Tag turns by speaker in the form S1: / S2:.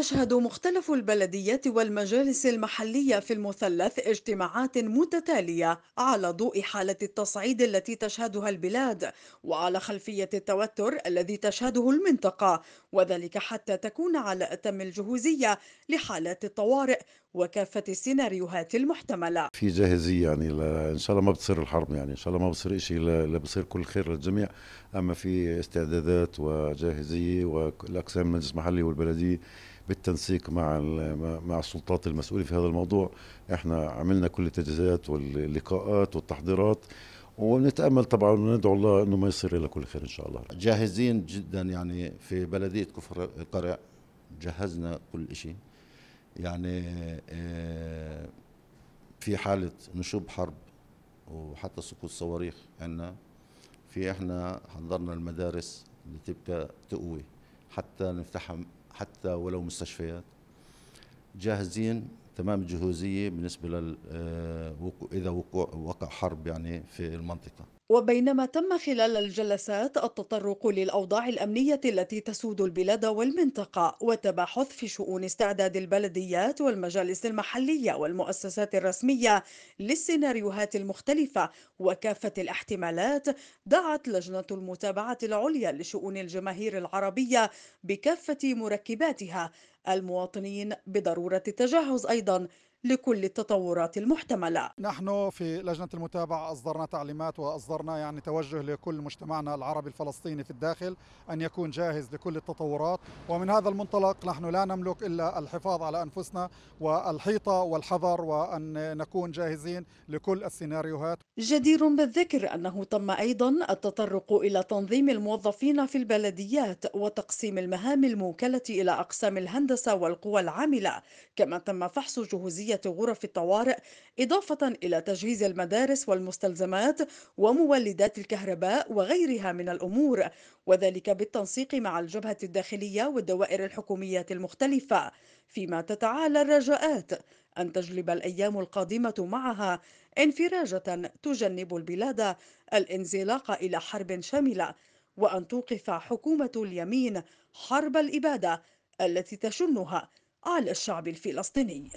S1: تشهد مختلف البلديات والمجالس المحلية في المثلث اجتماعات متتالية على ضوء حالة التصعيد التي تشهدها البلاد وعلى خلفية التوتر الذي تشهده المنطقة وذلك حتى تكون على أتم الجهوزية لحالات الطوارئ وكافة السيناريوهات المحتملة
S2: في جاهزية يعني إن شاء الله ما بتصير الحرب يعني إن شاء الله ما بتصير شيء لا بصير كل خير للجميع أما في استعدادات وجاهزية والأقسام المجلس المحلي والبلدية بالتنسيق مع مع السلطات المسؤوله في هذا الموضوع احنا عملنا كل التجهيزات واللقاءات والتحضيرات ونتامل طبعا وندعو الله انه ما يصير الا كل خير ان شاء الله
S3: جاهزين جدا يعني في بلديه كفر قرع جهزنا كل شيء يعني آه، في حاله نشوب حرب وحتى سقوط صواريخ عندنا في احنا حضرنا المدارس اللي تبقى تقوي حتى نفتحها حتى ولو مستشفيات جاهزين تمام الجهوزيه بالنسبه آه، اذا وقع حرب يعني في المنطقه
S1: وبينما تم خلال الجلسات التطرق للأوضاع الأمنية التي تسود البلاد والمنطقة والتباحث في شؤون استعداد البلديات والمجالس المحلية والمؤسسات الرسمية للسيناريوهات المختلفة وكافة الاحتمالات دعت لجنة المتابعة العليا لشؤون الجماهير العربية بكافة مركباتها المواطنين بضرورة التجهز أيضا لكل التطورات المحتملة
S4: نحن في لجنة المتابعة أصدرنا تعليمات وأصدرنا يعني توجه لكل مجتمعنا العربي الفلسطيني في الداخل أن يكون جاهز لكل التطورات ومن هذا المنطلق نحن لا نملك إلا الحفاظ على أنفسنا والحيطة والحذر وأن نكون جاهزين لكل السيناريوهات جدير بالذكر
S1: أنه تم أيضا التطرق إلى تنظيم الموظفين في البلديات وتقسيم المهام الموكلة إلى أقسام الهندسة والقوى العاملة كما تم فحص جهوزية غرف الطوارئ إضافة إلى تجهيز المدارس والمستلزمات ومولدات الكهرباء وغيرها من الأمور وذلك بالتنسيق مع الجبهة الداخلية والدوائر الحكومية المختلفة فيما تتعالى الرجاءات أن تجلب الأيام القادمة معها انفراجة تجنب البلاد الانزلاق إلى حرب شاملة وأن توقف حكومة اليمين حرب الإبادة التي تشنها على الشعب الفلسطيني